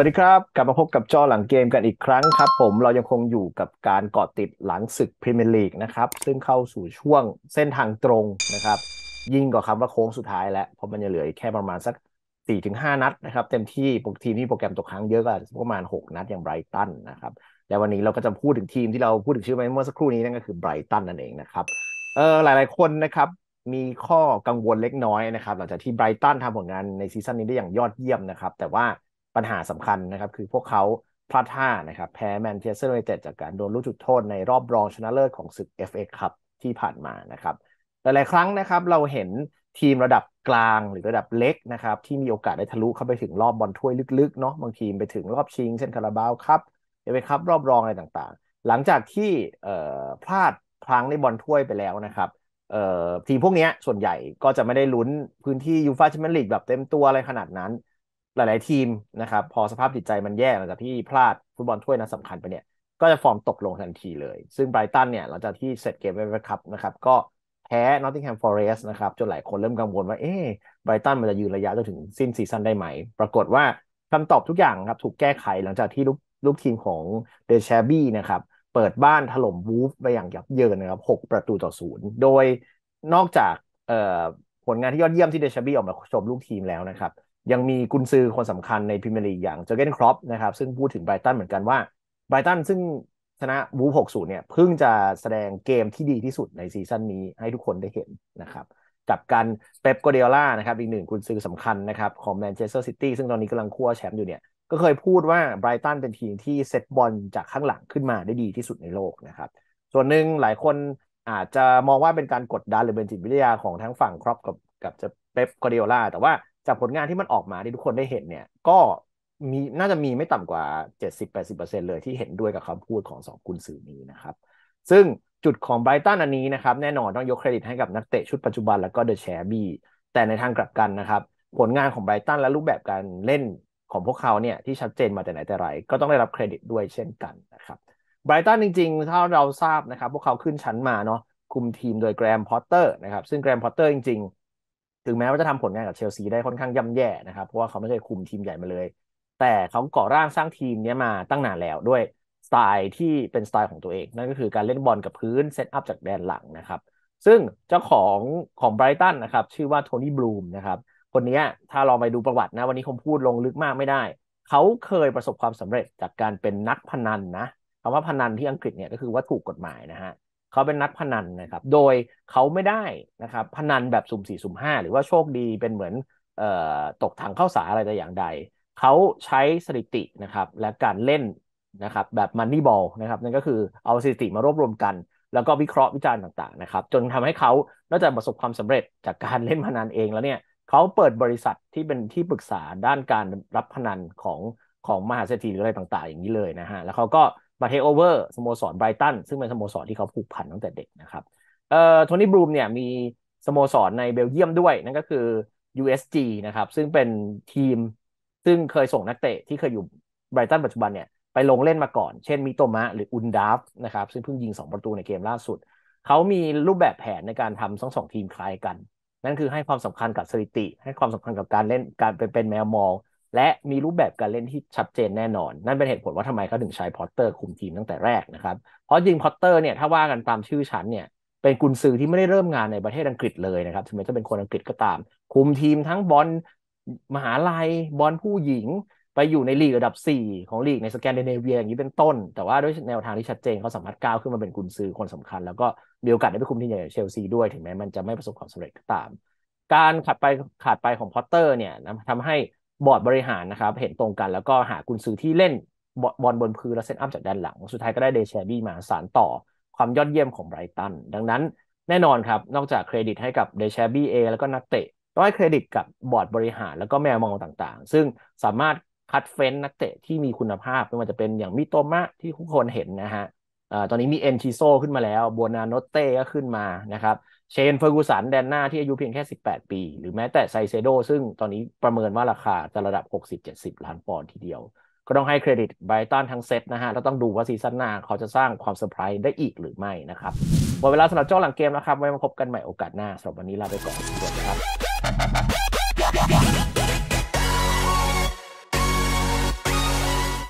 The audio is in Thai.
วัสดีครับ กลับมาพบกับจอหลังเกมกันอีกครั้งครับ ผมเรายังคงอยู่กับการเกาะติดหลังศึกพรีเมียร์ลีกนะครับ ซึ่งเข้าสู่ช่วงเส้นทางตรงนะครับ ยิ่งกว่าคำว่าโค้งสุดท้ายแล้วเพราะมันจะเหลือแค่ประมาณสักสี่ถึงห้านัดนะครับ เต็มที่ทีมที่โปรแกรมตกค้างเยอะก็ประมาณหกนัดอย่างไบรตันนะครับและวันนี้เราก็จะพูดถึงทีมที่เราพูดถึงชื่อไปเมื่อสักครู่นี้นั่นก็คือไบรตันนั่นเองนะครับเออหลายๆ คนนะครับมีข้อกังวลเล็กน้อยนะครับหลังจากที่ไบรตันทำผลงานในซีซั่นนี้ได้อย่างยอดเยี่ยมนะครับแต่ว่าปัญหาสำคัญนะครับ คือพวกเขาพลาดท่านะครับแพ้แมนเชสเตอร์ยูไนเต็ดจากการโดนลูกจุดโทษในรอบรองชนะเลิศของศึก FA ครับที่ผ่านมานะครับหลายๆครั้งนะครับเราเห็นทีมระดับกลางหรือระดับเล็กนะครับที่มีโอกาสได้ทะลุเข้าไปถึงรอบบอลถ้วยลึก ๆ เนาะบางทีไปถึงรอบชิงเช่นคาราบาวครับเอเวครับรอบรองอะไรต่างๆ หลังจากที่พลาดพลั้งในบอลถ้วยไปแล้วนะครับทีมพวกนี้ส่วนใหญ่ก็จะไม่ได้ลุ้นพื้นที่ยูฟาแชมเปี้ยนลีกแบบเต็มตัวอะไรขนาดนั้นหลายๆทีมนะครับพอสภาพจิตใจมันแย่หลังจากที่พลาดฟุตบอลถ้วยนัดสำคัญไปเนี่ยก็จะฟอร์มตกลงทันทีเลย ซึ่งไบรตันเนี่ยหลังจากที่เสร็จเกมเอฟเอคัพนะครับก็แพ้นอตติงแฮมฟอร์เรสต์นะครับจนหลายคนเริ่มกังวลว่าเอ๊ะไบรตันมันจะยืนระยะจนถึงสิ้นซีซั่นได้ไหม ปรากฏว่าคำตอบทุกอย่างครับถูกแก้ไขหลังจากที่ลูกลูกทีมของเดชชบี้นะครับเปิดบ้านถล่มวูฟไปอย่างยับเยินนะครับหกประตูต่อศูนย์โดยนอกจากผลงานที่ยอดเยี่ยมที่เดชบี้ออกมาชมลูกทีมแล้วนะครับยังมีกุนซือคนสำคัญในพรีเมียร์ลีกอย่างเจอเกนครอปนะครับซึ่งพูดถึงไบรตันเหมือนกันว่าไบรตันซึ่งชนะบูฟ60เนี่ยเพิ่งจะแสดงเกมที่ดีที่สุดในซีซั่นนี้ ให้ทุกคนได้เห็นนะครับกับการเป๊ปกัดเดล่านะครับอีกหนึ่งกุนซือสำคัญนะครับของแมนเชสเตอร์ซิตี้ซึ่งตอนนี้กำลังคั่วแชมป์อยู่เนี่ยก็เคยพูดว่าไบรตันเป็นทีมที่เซตบอลจากข้างหลังขึ้นมาได้ดีที่สุดในโลกนะครับส่วนหนึ่งหลายคนอาจจะมองว่าเป็นการกดดันหรือเป็นจิตวิทยาของทั้งฝั่งครอปกับกับจะเป๊ปกเดล่าแต่ว่าจากผลงานที่มันออกมาที่ทุกคนได้เห็นเนี่ยก็มีน่าจะมีไม่ต่ำกว่า 70-80%เลยที่เห็นด้วยกับคำพูดของสองกุณสื่อนี้นะครับซึ่งจุดของไบรตันอันนี้นะครับแน่นอนต้องยกเครดิตให้กับนักเตะชุดปัจจุบันแล้วก็เดอะแชร์บี้แต่ในทางกลับกันนะครับผลงานของไบรตันและรูปแบบการเล่นของพวกเขาเนี่ยที่ชัดเจนมาแต่ไหนแต่ไร ก็ต้องได้รับเครดิตด้วยเช่นกันนะครับไบรตันจริงๆ ถ้าเราทราบนะครับพวกเขาขึ้นชั้นมาเนาะคุมทีมโดยแกรมพอตเตอร์นะครับซึ่งแกรมพอตเตอร์จริงถึงแม้ว่าจะทำผลงานกับเชลซีได้ค่อนข้างย่าแย่นะครับ เพราะว่าเขาไม่เคยคุมทีมใหญ่มาเลย แต่เขาก่อร่างสร้างทีมนี้มาตั้งนานแล้วด้วยสไตล์ที่เป็นสไตล์ของตัวเอง นั่นก็คือการเล่นบอลกับพื้นเซตอัพจากแดนหลังนะครับ ซึ่งเจ้าของของไบรตันนะครับชื่อว่าโทนี่บลูมนะครับ คนนี้ถ้าลองไปดูประวัตินะวันนี้คงพูดลงลึกมากไม่ได้ เขาเคยประสบความสำเร็จจากการเป็นนักพนันนะคำว่าพนันที่อังกฤษเนี่ยก็คือว่าถูกกฎหมายนะฮะเขาเป็นนักพนันนะครับ โดยเขาไม่ได้นะครับพนันแบบสุ่มสี่สุ่มห้าหรือว่าโชคดีเป็นเหมือนเอ่อตกถังเข้าสาอะไรแต่อย่างใด เขาใช้สถิตินะครับและการเล่นนะครับแบบมันนี่บอลนะครับนั่นก็คือเอาสถิติมารวบรวมกัน แล้วก็วิเคราะห์วิจารณ์ต่าง ๆนะครับ จนทำให้เขานอกจากประสบความสำเร็จจากการเล่นพนันเองแล้วเนี่ยเขาเปิดบริษัทที่เป็นที่ปรึกษาด้านการรับพนันของของมหาเศรษฐีหรืออะไรต่าง ๆ อย่างนี้เลยนะฮะแล้วเขาก็มาเทโอเวอร์สโมสรไบรตันซึ่งเป็นสโมสรที่เขาผูกพันตั้งแต่เด็กนะครับเอ่อโทนี่บลูมเนี่ยมีสโมสรในเบลเยียมด้วยนั่นก็คือ USG นะครับซึ่งเป็นทีมซึ่งเคยส่งนักเตะที่เคยอยู่ไบรตันปัจจุบันเนี่ยไปลงเล่นมาก่อน เช่นมิโตมะหรืออุนดาฟนะครับซึ่งเพิ่งยิง 2 ประตูในเกมล่าสุด เขามีรูปแบบแผนในการทำทั้งสองทีมคล้ายกัน นั่นคือให้ความสำคัญกับสถิติให้ความสำคัญกับการเล่นการเป็นแมวมองและมีรูปแบบการเล่นที่ชัดเจนแน่นอน นั่นเป็นเหตุผลว่าทำไมเขาถึงใช้พอตเตอร์คุมทีมตั้งแต่แรกนะครับ เพราะจริงพอตเตอร์เนี่ยถ้าว่ากันตามชื่อชั้นเนี่ยเป็นกุนซือที่ไม่ได้เริ่มงานในประเทศอังกฤษเลยนะครับถึงแม้จะเป็นคนอังกฤษก็ตาม คุมทีมทั้งบอลมหาลัย บอลผู้หญิงไปอยู่ในลีกระดับ 4 ของลีกในสแกนดิเนเวียอย่างนี้เป็นต้นแต่ว่าด้วยแนวทางที่ชัดเจนเขาสามารถก้าวขึ้นมาเป็นกุนซือคนสำคัญแล้วก็มีโอกาสได้ไปคุมทีมใหญ่เชลซีด้วย ถึงแม้มันจะไม่ประสบความสำเร็จก็ตาม การขาดไปขาดไปของพอตเตอร์เนี่ยทำให้บอร์ดบริหารนะครับ เห็นตรงกันแล้วก็หากุนซือที่เล่นบอลบนพื้นและเซตอัพจากด้านหลัง สุดท้ายก็ได้เดชบี้มาสารต่อความยอดเยี่ยมของไบรตัน ดังนั้น แน่นอนครับนอกจากเครดิตให้กับเดชบี้เอแล้วก็นักเตะ ต้องให้เครดิตกับบอร์ดบริหารแล้วก็แมวมองต่างๆ ซึ่งสามารถคัดเฟ้นนักเตะที่มีคุณภาพไม่ว่าจะเป็นอย่างมิโตมะที่ทุกคนเห็นนะฮะตอนนี้มีเอนชิโซขึ้นมาแล้วบัวนาโนเต้ก็ขึ้นมา นะครับ เชนเฟอร์กูสันแดนหน้าที่อายุเพียงแค่ 18 ปี หรือแม้แต่ไซเซโดซึ่งตอนนี้ประเมินว่าราคาจะระดับ 60-70ล้านปอนด์ทีเดียว ก็ต้องให้เครดิตไบรตันทั้งเซตนะฮะ แล้วต้องดูว่าซีซั่นหน้า เขาจะสร้างความเซอร์ไพรส์ได้อีกหรือไม่นะครับ หมดเวลาสำหรับเจ้าหลังเกมแล้วครับ ไว้มาพบกันใหม่โอกาสหน้าสำหรับวันนี้ลาไปก่อนสวัสดีครับ